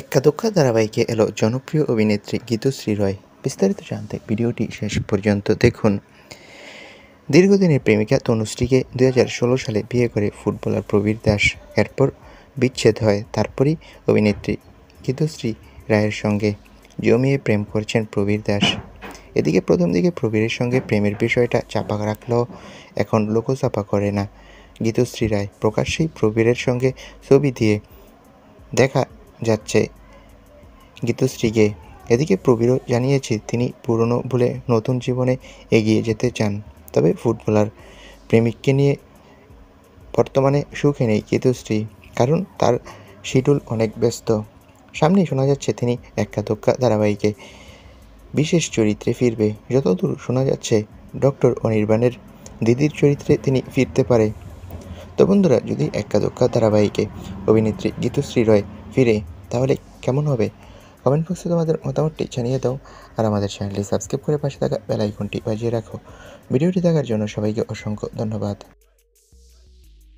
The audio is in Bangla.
এক্কা দক্ষা ধারাবাহিকে এলো জনপ্রিয় অভিনেত্রী গীতশ্রী রয় বিস্তারিত জানতে ভিডিওটি শেষ পর্যন্ত দেখুন দীর্ঘদিনের প্রেমিকা তনুশ্রীকে দুই সালে বিয়ে করে ফুটবলার প্রবীর দাস এরপর বিচ্ছেদ হয় তারপরই অভিনেত্রী গীতশ্রী রায়ের সঙ্গে জমিয়ে প্রেম করছেন প্রবীর দাস এদিকে প্রথম দিকে প্রবীরের সঙ্গে প্রেমের বিষয়টা চাপা রাখলেও এখন লোকচাপা করে না গীতশ্রী রায় প্রকাশ্যেই প্রবীরের সঙ্গে ছবি দিয়ে দেখা যাচ্ছে গীতশ্রীকে এদিকে প্রবীরও জানিয়েছে তিনি পুরনো ভুলে নতুন জীবনে এগিয়ে যেতে চান তবে ফুটবলার প্রেমিককে নিয়ে বর্তমানে সুখে নেই গীতশ্রী কারণ তার শিডিউল অনেক ব্যস্ত সামনেই শোনা যাচ্ছে তিনি একা দোক্কা ধারাবাহিকে বিশেষ চরিত্রে ফিরবে যতদূর শোনা যাচ্ছে ডক্টর অনির্বাণের দিদির চরিত্রে তিনি ফিরতে পারে তো বন্ধুরা যদি একা ধারাবাহিকে অভিনেত্রী গীতশ্রী রয় ফিরে তাহলে কেমন হবে কমেন্ট বক্সে তোমাদের মতামতটি জানিয়ে দাও আর আমাদের চ্যানেলটি সাবস্ক্রাইব করে পাশে থাকা বেলাইকনটি বাজিয়ে রাখো ভিডিওটি দেখার জন্য সবাইকে অসংখ্য ধন্যবাদ